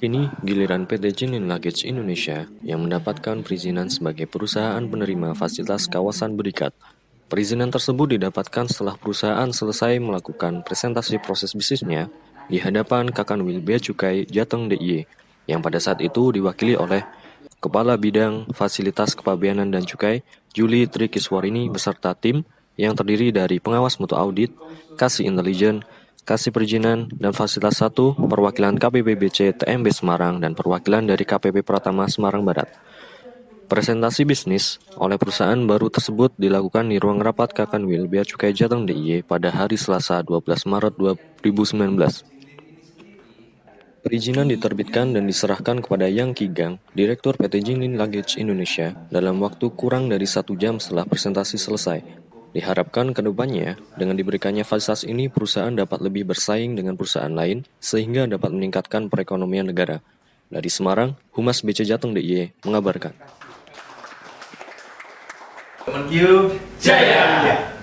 Kini, giliran PT Jenin Luggage Indonesia yang mendapatkan perizinan sebagai perusahaan penerima fasilitas kawasan berikat. Perizinan tersebut didapatkan setelah perusahaan selesai melakukan presentasi proses bisnisnya di hadapan Kakan Wilbia Cukai Jateng DIY e, yang pada saat itu diwakili oleh Kepala Bidang Fasilitas Kepabeanan dan Cukai Juli Trikiswarini beserta tim yang terdiri dari pengawas mutu audit, kasih intelijen, kasih perizinan, dan fasilitas 1, perwakilan KPPBC TMB Semarang dan perwakilan dari KPP Pratama Semarang Barat. Presentasi bisnis oleh perusahaan baru tersebut dilakukan di ruang rapat Kakanwil Bea Cukai Jateng DIY pada hari Selasa 12 Maret 2019. Perizinan diterbitkan dan diserahkan kepada Yang Kigang, Direktur PT Jinlin Luggage Indonesia, dalam waktu kurang dari satu jam setelah presentasi selesai Diharapkan kedepannya dengan diberikannya fasilitas ini perusahaan dapat lebih bersaing dengan perusahaan lain sehingga dapat meningkatkan perekonomian negara. Dari Semarang, Humas BC Jateng DIY mengabarkan. you. Jaya! Jaya.